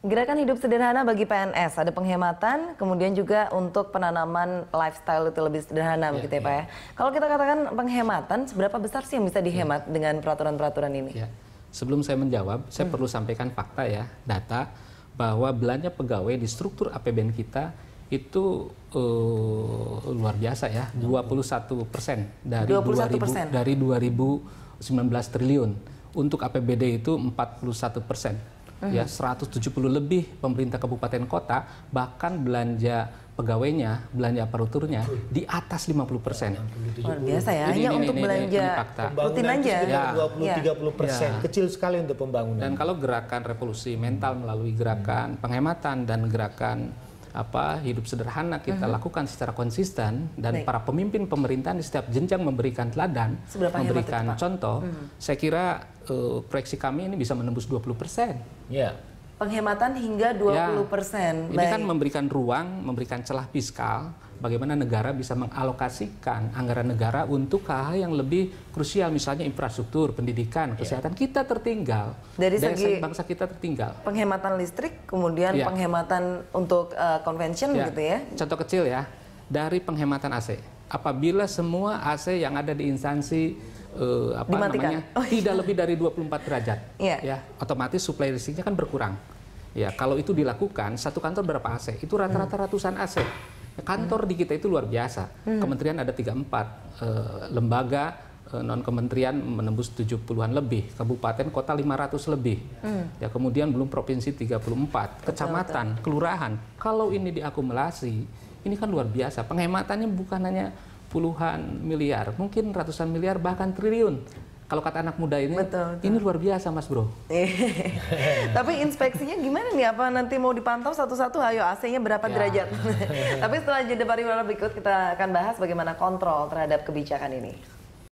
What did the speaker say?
Gerakan hidup sederhana bagi PNS, ada penghematan, kemudian juga untuk penanaman lifestyle itu lebih sederhana ya, begitu ya, Pak iya. ya. Kalau kita katakan penghematan, seberapa besar sih yang bisa iya. dihemat ya. dengan peraturan-peraturan ini? Ya. Sebelum saya menjawab, saya hmm. perlu sampaikan fakta ya, data bahwa belanja pegawai di struktur APBN kita itu uh, luar biasa ya, 21 hmm. persen dari 21 2000, dari 2019 triliun. Untuk APBD itu 41 persen -hmm. ya 170 mhm. lebih pemerintah kabupaten kota bahkan belanja pegawainya, belanja aparaturnya di atas 50 persen. Luar biasa ya, hanya untuk ini, belanja ini, ini, rutin aja. Ya. 20-30 persen, ya. kecil sekali untuk pembangunan. Dan kalau gerakan revolusi mental melalui gerakan penghematan dan gerakan apa hidup sederhana kita uh -huh. lakukan secara konsisten dan Baik. para pemimpin pemerintahan di setiap jenjang memberikan teladan, Seberapa memberikan contoh, uh mhm. -huh. saya kira uh, proyeksi kami ini bisa menembus 20 persen. Yeah penghematan hingga 20%. Ya, ini Baik. kan memberikan ruang, memberikan celah fiskal bagaimana negara bisa mengalokasikan anggaran negara untuk hal-hal yang lebih krusial misalnya infrastruktur, pendidikan, ya. kesehatan ya. kita tertinggal. Dari segi, segi bangsa kita tertinggal. Penghematan listrik, kemudian ya. penghematan untuk uh, convention ya. gitu ya. Contoh kecil ya, dari penghematan AC. Apabila semua AC yang ada di instansi uh, apa Dimatikan. namanya oh, iya. tidak lebih dari 24 derajat, yeah. ya otomatis supply listriknya kan berkurang. Ya, kalau itu dilakukan satu kantor berapa AC? Itu rata-rata hmm. ratusan AC. Kantor di kita itu luar biasa. Hmm. Kementerian ada 34 eh, lembaga eh, non kementerian menembus 70-an lebih, kabupaten kota 500 lebih. Hmm. Ya kemudian belum provinsi 34, betul, kecamatan, kelurahan. Kalau ini diakumulasi, ini kan luar biasa. Penghematannya bukan hanya puluhan miliar, mungkin ratusan miliar bahkan triliun kalau kata anak muda ini, betul, betul. ini luar biasa mas bro. Tapi inspeksinya gimana nih? Apa nanti mau dipantau satu-satu? Ayo AC-nya berapa ya. derajat? Tapi setelah jeda pariwara berikut kita akan bahas bagaimana kontrol terhadap kebijakan ini.